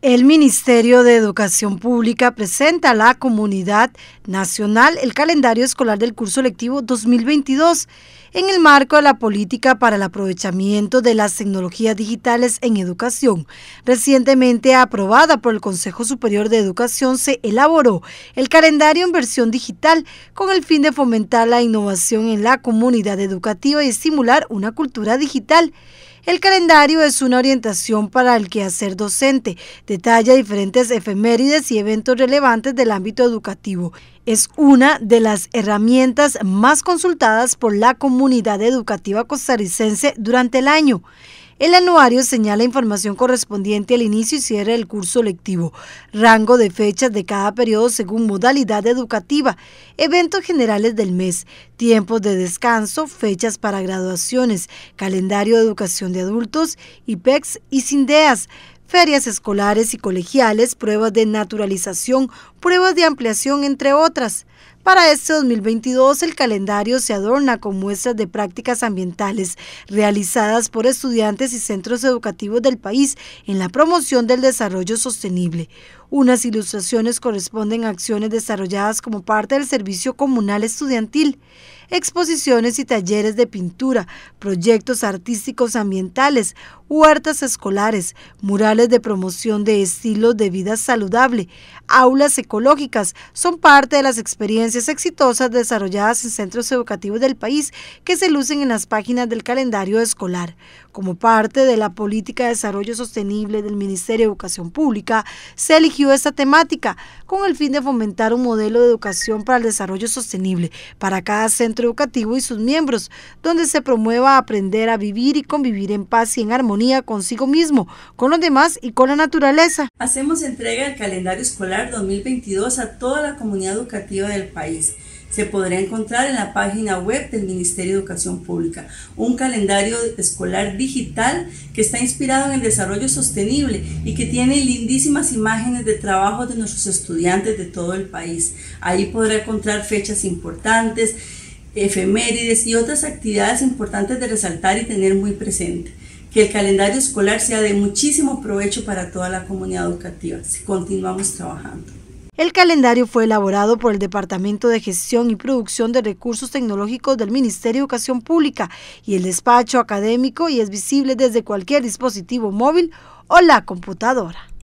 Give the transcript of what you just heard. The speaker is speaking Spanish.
El Ministerio de Educación Pública presenta a la comunidad nacional el calendario escolar del curso lectivo 2022 en el marco de la política para el aprovechamiento de las tecnologías digitales en educación. Recientemente aprobada por el Consejo Superior de Educación se elaboró el calendario en versión digital con el fin de fomentar la innovación en la comunidad educativa y estimular una cultura digital. El calendario es una orientación para el quehacer docente, detalla diferentes efemérides y eventos relevantes del ámbito educativo. Es una de las herramientas más consultadas por la comunidad educativa costarricense durante el año. El anuario señala información correspondiente al inicio y cierre del curso lectivo, rango de fechas de cada periodo según modalidad educativa, eventos generales del mes, tiempos de descanso, fechas para graduaciones, calendario de educación de adultos, IPEX y SINDEAS, ferias escolares y colegiales, pruebas de naturalización, pruebas de ampliación, entre otras. Para este 2022 el calendario se adorna con muestras de prácticas ambientales realizadas por estudiantes y centros educativos del país en la promoción del desarrollo sostenible. Unas ilustraciones corresponden a acciones desarrolladas como parte del servicio comunal estudiantil exposiciones y talleres de pintura, proyectos artísticos ambientales, huertas escolares, murales de promoción de estilos de vida saludable, aulas ecológicas, son parte de las experiencias exitosas desarrolladas en centros educativos del país que se lucen en las páginas del calendario escolar. Como parte de la política de desarrollo sostenible del Ministerio de Educación Pública, se eligió esta temática con el fin de fomentar un modelo de educación para el desarrollo sostenible para cada centro Educativo y sus miembros, donde se promueva aprender a vivir y convivir en paz y en armonía consigo mismo, con los demás y con la naturaleza. Hacemos entrega del calendario escolar 2022 a toda la comunidad educativa del país se podrá encontrar en la página web del Ministerio de Educación Pública, un calendario escolar digital que está inspirado en el desarrollo sostenible y que tiene lindísimas imágenes de trabajo de nuestros estudiantes de todo el país. Ahí podrá encontrar fechas importantes, efemérides y otras actividades importantes de resaltar y tener muy presente. Que el calendario escolar sea de muchísimo provecho para toda la comunidad educativa si continuamos trabajando. El calendario fue elaborado por el Departamento de Gestión y Producción de Recursos Tecnológicos del Ministerio de Educación Pública y el despacho académico y es visible desde cualquier dispositivo móvil o la computadora.